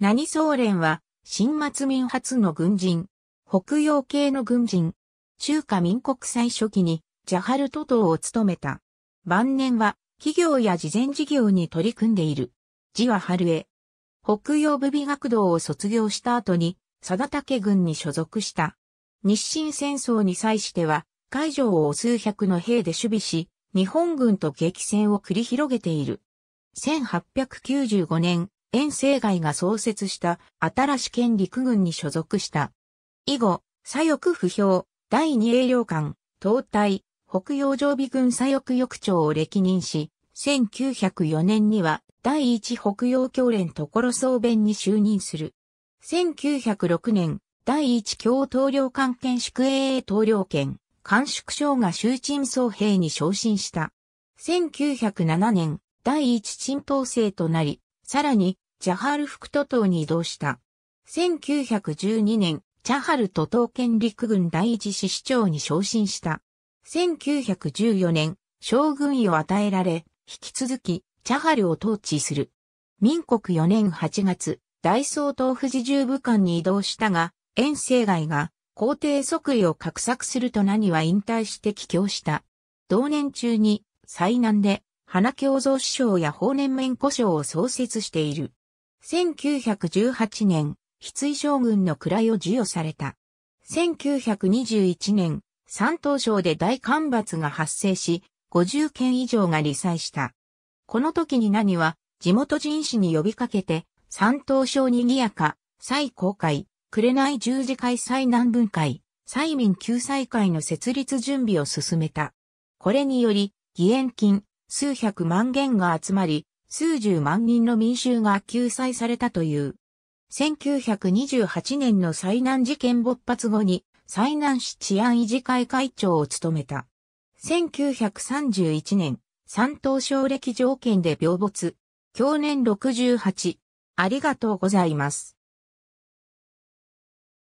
何総連は、新末民初の軍人、北洋系の軍人、中華民国最初期に、ジャハルト島を務めた。晩年は、企業や慈善事業に取り組んでいる。字は春江。北洋部美学堂を卒業した後に、貞武軍に所属した。日清戦争に際しては、海上を数百の兵で守備し、日本軍と激戦を繰り広げている。1895年、遠征外が創設した新し県陸軍に所属した。以後、左翼不評、第二栄領官、東大、北洋常備軍左翼翼長を歴任し、1904年には第一北洋教連所総弁に就任する。1906年、第一共統領官兼宿営統領権、官宿省が州鎮総兵に昇進した。1907年、第一鎮統制となり、さらに、チャハル副都党に移動した。1912年、チャハル都党県陸軍第一支市長に昇進した。1914年、将軍位を与えられ、引き続き、チャハルを統治する。民国4年8月、大総統府自重武官に移動したが、遠征外が皇帝即位を画策すると何は引退して帰郷した。同年中に、災難で花京造師匠や法年免古賞を創設している。1918年、筆井将軍の位を授与された。1921年、山東省で大干ばつが発生し、50件以上が理災した。この時に何は、地元人士に呼びかけて、山東省にぎやか、再公開、紅十字会再南分会、再民救済会の設立準備を進めた。これにより、義援金、数百万元が集まり、数十万人の民衆が救済されたという。1928年の災難事件勃発後に、災難市治安維持会会長を務めた。1931年、三島省歴条件で病没。去年68。ありがとうございます。